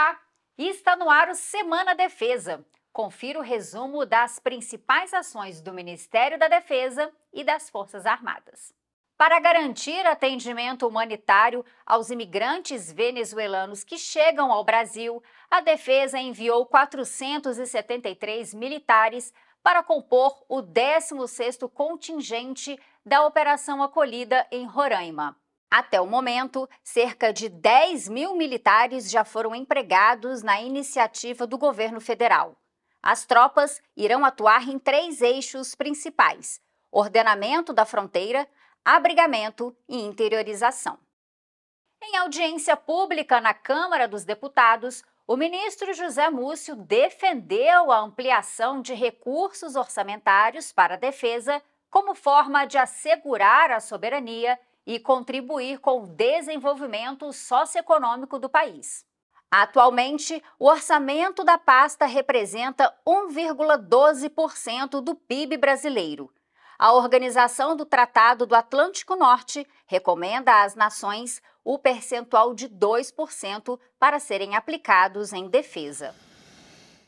Olá! Está no ar o Semana Defesa. Confira o resumo das principais ações do Ministério da Defesa e das Forças Armadas. Para garantir atendimento humanitário aos imigrantes venezuelanos que chegam ao Brasil, a Defesa enviou 473 militares para compor o 16º contingente da Operação Acolhida em Roraima. Até o momento, cerca de 10 mil militares já foram empregados na iniciativa do governo federal. As tropas irão atuar em três eixos principais: ordenamento da fronteira, abrigamento e interiorização. Em audiência pública na Câmara dos Deputados, o ministro José Múcio defendeu a ampliação de recursos orçamentários para a defesa como forma de assegurar a soberania e contribuir com o desenvolvimento socioeconômico do país. Atualmente, o orçamento da pasta representa 1,12% do PIB brasileiro. A Organização do Tratado do Atlântico Norte recomenda às nações o percentual de 2% para serem aplicados em defesa.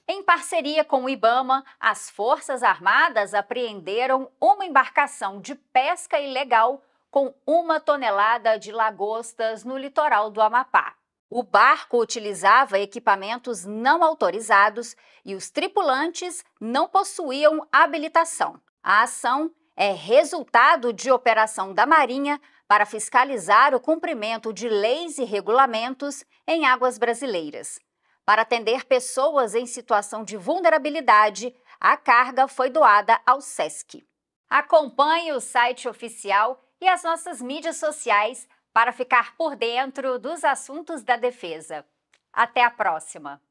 Em parceria com o Ibama, as Forças Armadas apreenderam uma embarcação de pesca ilegal com uma tonelada de lagostas no litoral do Amapá. O barco utilizava equipamentos não autorizados e os tripulantes não possuíam habilitação. A ação é resultado de operação da Marinha para fiscalizar o cumprimento de leis e regulamentos em águas brasileiras. Para atender pessoas em situação de vulnerabilidade, a carga foi doada ao SESC. Acompanhe o site oficial e as nossas mídias sociais para ficar por dentro dos assuntos da defesa. Até a próxima!